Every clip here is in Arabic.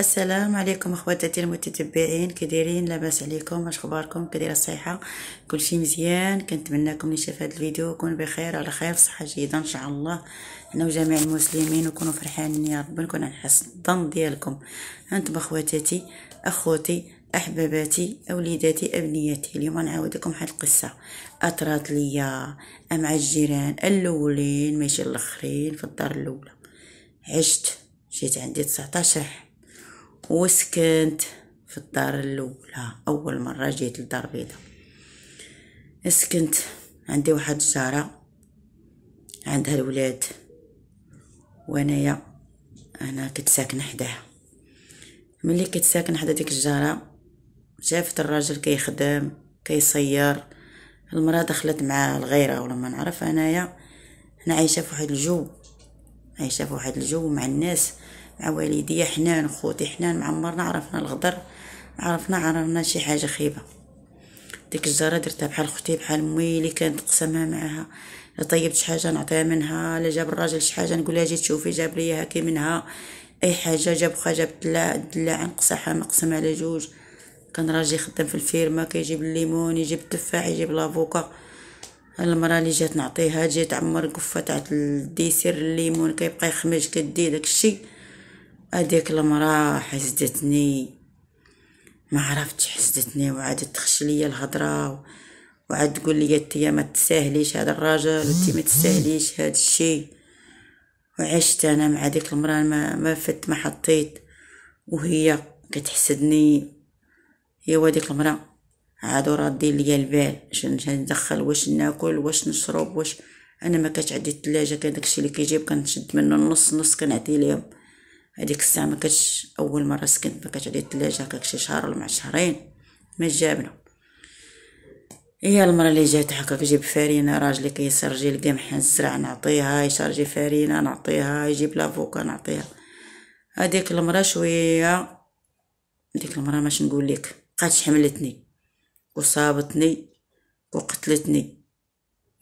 السلام عليكم اخواتاتي المتتبعين كديرين لاباس عليكم اش اخباركم كديره صحيحه كلشي مزيان كنتمناكم نشوف شاف هذا الفيديو يكون بخير على خير صحه جيده ان شاء الله انا وجميع المسلمين وكونوا فرحانين يا رب نكون على حسن الظن ديالكم انتم اخواتاتي اخوتي احباباتي اوليداتي ابنياتي اليوم نعاود لكم واحد القصه اطرات ليا مع الجيران الاولين ماشي الاخرين في الدار الاولى عشت جيت عندي 19 وسكنت في الدار الاولى اول مره جيت للدار البيضاء سكنت عندي واحد الجاره عندها الولاد وانايا انا كنت ساكنه حداها ملي كنت ساكنه حدا ديك الجاره شافت الراجل كيخدم كيصير المراه دخلت مع الغيره ولا ما نعرف انايا انا عايشه في واحد الجو عايشه في واحد الجو مع الناس مع والديا حنان خوتي حنان ما عمرنا عرفنا الغدر عرفنا عرفنا شي حاجه خايبه ديك الجاره درتها بحال اختي بحال امي اللي كانت قسمها معاها لا طيبت شي حاجه نعطيها منها لا جاب الراجل شي حاجه نقول لها جي تشوفي جاب لي هاكي منها اي حاجه جاب خا جاب دلاع الدلاع نقصها نقسمها على جوج كان راجلي خدام في الفيرما كيجيب الليمون يجيب التفاح يجيب لافوكا المرا اللي جات نعطيها جات تعمر قفه تاع الديسير الليمون كيبقى يخمج كدي داكشي هذيك المراه حسدتني ما عرفتش حسدتني وعاد تخش ليا الهضره وعاد تقول لي انت ما تساهليش هذا الراجل انت ما تساهليش هذا الشيء وعشت انا مع ديك المراه ما ما فت ما حطيت وهي كتحسدني هي وديك المراه عادو رادين ليا البال شنو ندخل واش ناكل واش نشرب واش انا ما كانت عندي الثلاجه كان داكشي اللي كيجيب كنشد منه النص نص كنعطي ليهم هذيك الساعه ما كتش اول مره سكنت ما كانت عليا الثلاجه هكاك شي شهر ولا مع شهرين ما جابنا هي المرة اللي جات هكاك جيب فرينة راجلي كيسرجي القمح الزرع نعطيها يشارجي فرينة نعطيها يجيب لافوكا نعطيها هذيك المرة شوية هذيك المرة ماش نقول لك بقات حملتني وصابتني وقتلتني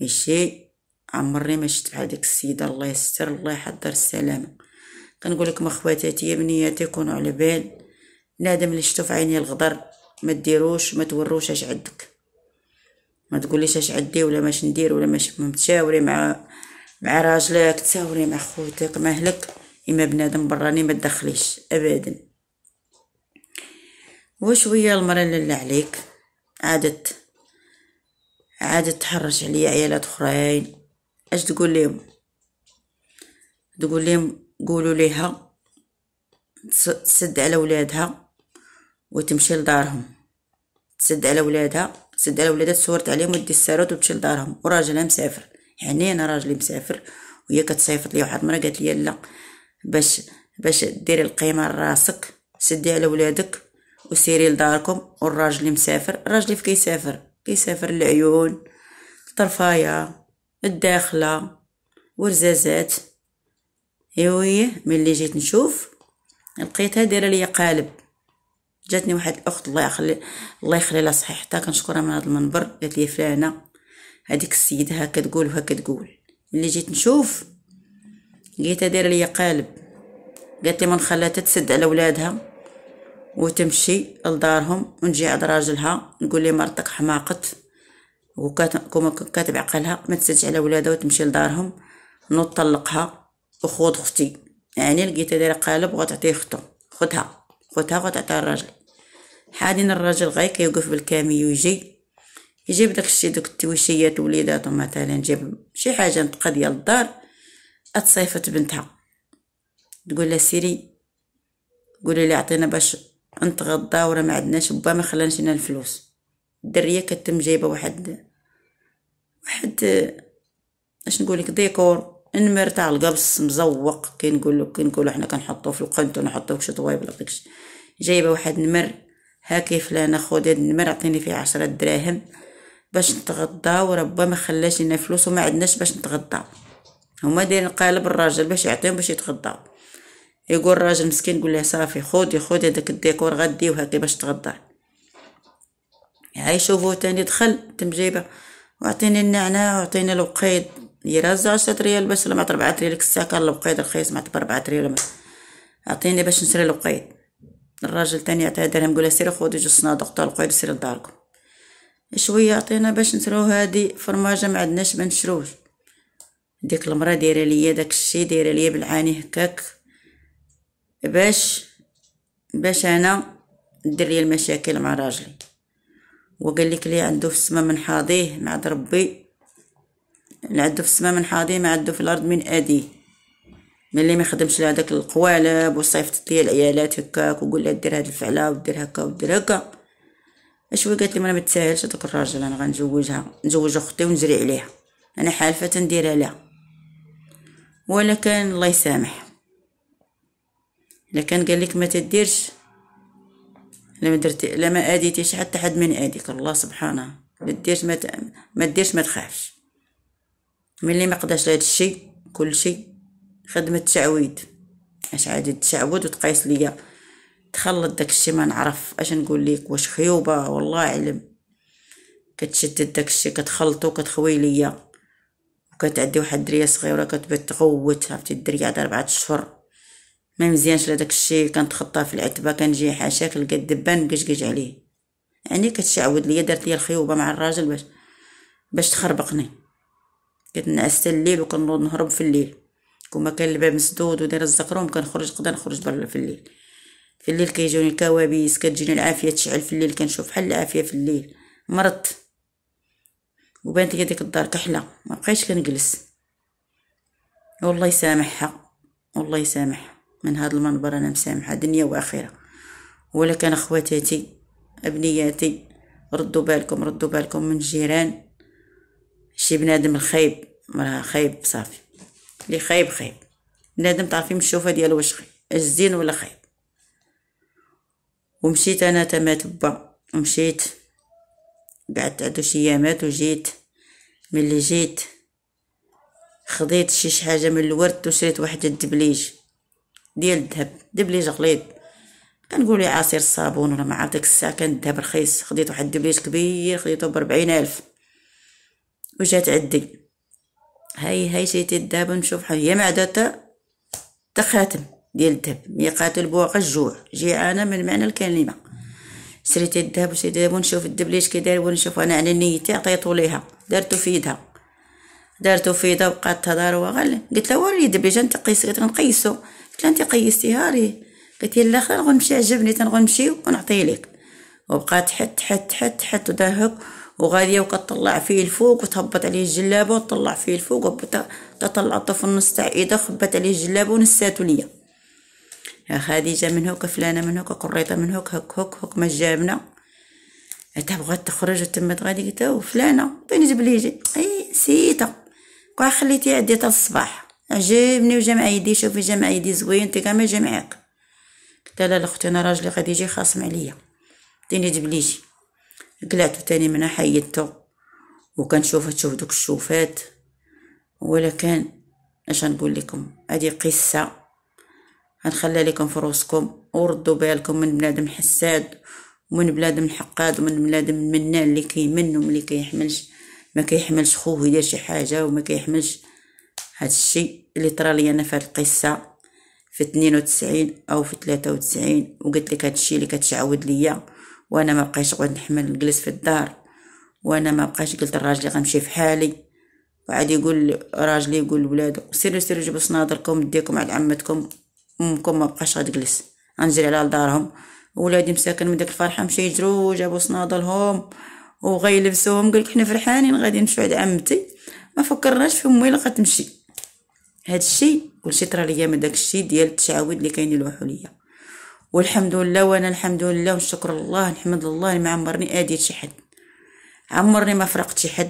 ماشي عمري ما شفت بحال ديك السيدة الله يستر الله يحضر السلامة كنقول لكم اخواتاتي يا بنياتي كونوا على بال نادم اللي شفتو في عيني الغدر ما ديروش ما توروش اش عندك ما تقوليش اش عندي ولا ماش ندير ولا ماش متشاوري مع مع راجلك تساوري مع خوتك مع اهلك اما بنادم براني ما تدخليش ابدا وشويه المره اللي عليك عادت عادت تحرش عليا عيالات اخرين اش تقول لهم تقول لهم قولوا ليها تسد على ولادها وتمشي لدارهم تسد على ولادها تسد على ولادها تصورت عليهم ودي الساروت وتمشي لدارهم وراجلها مسافر يعني انا راجلي مسافر وهي كتصيفط لي واحد المره قالت لي لا باش باش ديري القيمه لراسك سدي على ولادك وسيري لداركم والراجل اللي مسافر راجلي في كيسافر كيسافر العيون الطرفايه الداخله ورزازات ايويه ملي جيت نشوف لقيتها دايره ليا قالب جاتني واحد الاخت الله يخلي الله يخلي لها صحيحتها كنشكرها من هذا المنبر قالت لي فلانه هذيك السيده هكا تقول وهكا تقول ملي جيت نشوف لقيتها دايره ليا قالب قالت لي ما نخلاتها تسد على ولادها وتمشي لدارهم ونجي عند راجلها نقول لي مرتك حماقت وكاتب عقلها ما تسدش على ولادها وتمشي لدارهم نطلقها وخوض اختي يعني لقيتها دايره قالب وغتعطيه اختو خدها خدها وغتعطيها الراجل حاليا الراجل غير كيوقف بالكاميو يجي يجيب داكشي دوك التويشيات وليداتو مثلا جيب شي حاجه نتقى ديال الدار اتصيفط بنتها تقول لها سيري قولي لي عطينا باش نتغدى ورا ما عندناش با ما خلانش لنا الفلوس الدريه كتم جايبه واحد واحد اش نقول لك ديكور النمر تاع القبص مزوق كي نقولو كي نقولو حنا كنحطو في القنت ونحطو في طوايب ولا داكشي جايبه واحد نمر هاكي فلانة خود هاد النمر عطيني فيه عشرة دراهم باش نتغدى وربما خلاش لنا فلوس وما عندناش باش نتغدى هما دايرين قالب الراجل باش يعطيهم باش يتغداو يقول الراجل مسكين يقول له صافي خودي خودي هداك الديكور غدي وهاكي باش تغدى هاي شوفو تاني دخل تم جايبه وعطيني النعناع وعطيني الوقيد نديرها زوج ريال باش سلمات ربعة ريال الساكه البقيض رخيص معطي بربعة ريال عطيني باش نشري البقيض الراجل تاني عطاه درهم قولها سيري خودي جوج صنادق تاع البقيض سيري لداركم شويه عطينا باش نشرو هادي فرماجه ما عندناش ما نشروش ديك المراه دايره ليا داك الشيء دايره ليا بالعاني هكاك باش باش انا ندير ليا المشاكل مع راجلي وقال لك لي عنده في السما من حاضيه مع ربي نعدو في السماء من حاضي ما عدو في الارض من ادي ملي ما يخدمش لهداك القوالب وصيفط لي العيالات هكاك وقول لها دير هاد الفعله ودير هكا ودير هكا اشوي قالت لي ما انا متساهلش هداك الراجل انا غنزوجها نزوج اختي ونجري عليها انا حالفه تنديرها لها ولا كان الله يسامح الا كان قال لك ما تديرش لا ما درتي لا ما اديتيش حتى حد من اديك الله سبحانه ما تديرش ما, ت... ما تديرش ما تخافش ملي ما قداش لهذا الشيء كلشي خدمه تعويد اش عادي تعود وتقيس ليا تخلط داك الشيء ما نعرف اش نقول لك واش خيوبه والله اعلم كتشدد داك الشيء كتخلطو كتخوي ليا وكتعدي واحد الدريه صغيره كتبات تغوت عرفتي الدريه عندها 4 اشهر ما مزيانش لا داك الشيء كنتخطاه في العتبه كنجي حاشاك لقى الدبان مقشقش عليه يعني كتشعود ليا دارت ليا الخيوبه مع الراجل باش باش تخربقني كنت نعس الليل وكنوض نهرب في الليل كما كان الباب مسدود وداير الزقروم كنخرج نقدر نخرج برا في الليل في الليل كيجوني الكوابيس كتجيني العافيه تشعل في الليل كنشوف بحال العافيه في الليل مرضت وبانت لي ديك الدار كحله ما بقيتش كنجلس والله يسامحها والله يسامحها من هذا المنبر انا مسامحه دنيا واخره ولكن اخواتاتي ابنياتي ردوا بالكم ردوا بالكم من الجيران شي بنادم الخايب راه خايب صافي اللي خايب خايب بنادم تعرفي من الشوفه ديالو واش خايب الزين ولا خايب ومشيت انا تما تبا ومشيت قعدت عندو شي يامات وجيت ملي جيت خديت شي حاجه من الورد وشريت واحد الدبليج ديال الذهب دبليج غليظ كنقولوا عصير الصابون ولا ما عرفت ديك الساعه كان الذهب رخيص خديت واحد الدبليج كبير خديته ب الف وجات عدي هاي هاي شيتي الذهب نشوف حل هي معدة تخاتم ديال الذهب ميقات البوق الجوع جيعانة من معنى الكلمة شريت الذهب وشريت الذهب ونشوف الذهب كي داير ونشوف انا على نيتي عطيتو ليها دارتو في يدها دارتو في يدها بقات تهضر وغل قلت لها وري الذهب ليش نتقيس قلت نقيسو قلت لها انت قيستيها ريه قلت لها لا غنمشي عجبني تنغنمشي ونعطيه ليك وبقات حت حت حت حت ودهق وغادية وقد طلع فيه الفوق وتهبط عليه الجلابة وطلع فيه الفوق وتطلع تطلع في النص تاع ايده خبت عليه الجلابة ونساتو ليا يا خديجة من هوك فلانة من هوك قريطة من هوك هوك هوك هوك ما جابنا انت بغات تخرج وتمت غادي قلت له فلانة بين جي اي سيتا كوا خليتي عندي الصباح عجبني وجمع يدي شوفي جمع يدي زوين انت كامل جمعك قلت لا لا انا راجلي غادي يجي خاصم عليا عطيني دبليجي قلعتو تاني من حيدتو وكنشوف تشوف دوك الشوفات ولكن اش نقول لكم هذه قصه غنخليها لكم في روسكم وردوا بالكم من بنادم حساد ومن بنادم حقاد ومن بنادم منان اللي كيمن وملي كيحملش ما كيحملش خوه يدير شي حاجه وما كيحملش هذا الشيء اللي طرا لي انا في هذه القصه في 92 او في 93 وقلت لك هذا الشيء اللي كتعاود ليا وانا ما بقيتش نقعد نحمل نجلس في الدار وانا ما بقيتش قلت لراجلي غنمشي في حالي وعاد يقول راجلي يقول لولادو سيروا سيروا جيبوا صنادركم ديكم على عمتكم امكم ما بقاش غتجلس غنجري على دارهم ولادي مساكن من ديك الفرحه مشى يجرو جابوا صنادلهم وغيلبسوهم قالك حنا فرحانين غادي نمشيو عند عمتي ما فكرناش في امي اللي غتمشي هادشي كلشي طرا ليا من داكشي ديال التعاود اللي كاين ليا والحمد لله وانا الحمد لله والشكر لله نحمد الله اللي ما عمرني اديت شي حد عمرني ما فرقت شي حد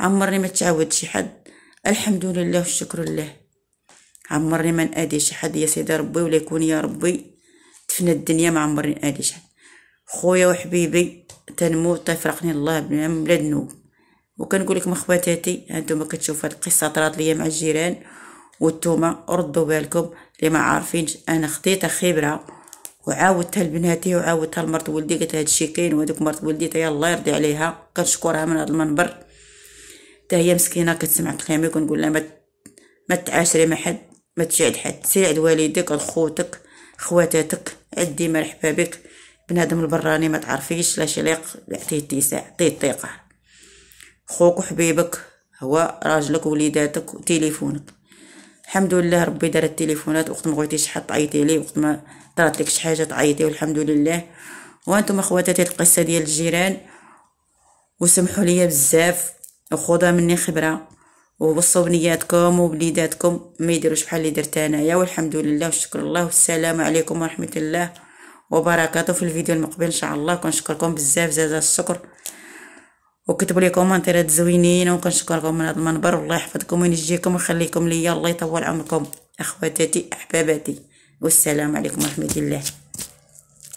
عمرني ما تعاودت شي حد الحمد لله والشكر لله عمرني ما نادي شي حد يا سيدي ربي ولا يكون يا ربي تفنى الدنيا ما عمرني نادي شي حد خويا وحبيبي تنموت تفرقني الله بلا ذنوب وكنقول لكم اخواتاتي هانتوما كتشوفوا هاد القصه طرات ليا مع الجيران وانتم ردوا بالكم اللي ما عارفينش انا خديت خبره وعاودتها لبناتي وعاودتها لمرت ولدي قالت هذا الشيء كاين وهذوك مرت ولدي تاهي الله يرضي عليها كنشكرها من هاد المنبر تا هي مسكينه كتسمع كلامي كنقول لها ما ما تعاشري مع حد ما تجعد حد سير عند والديك خوتك خواتاتك عدي مرحبا بك بنادم البراني ما تعرفيش لا شليق عطيه اتساع عطيه الطيقه خوك وحبيبك هو راجلك وليداتك وتليفونك الحمد لله ربي دار التليفونات وقت ما بغيتي شحال حد تعيطي لي وقت ما طرات لك شي حاجه تعيطي والحمد لله وانتم اخواتاتي القصه ديال الجيران وسمحوا لي بزاف وخذوا مني خبره وبصوا بنياتكم وبليداتكم ما يديروش بحال اللي درت انايا والحمد لله وشكر الله والسلام عليكم ورحمه الله وبركاته في الفيديو المقبل ان شاء الله كنشكركم بزاف زاد الشكر وكتبوا لي كومنتيرات زوينين وكنشكركم من هذا المنبر الله يحفظكم وينجيكم ويخليكم ليا الله يطول عمركم اخواتاتي احباباتي والسلام عليكم ورحمه الله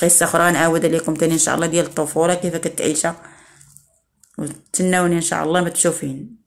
قصه اخرى نعاود لكم تاني ان شاء الله ديال الطفوله كيف كتعيشها وتناوني ان شاء الله ما تشوفين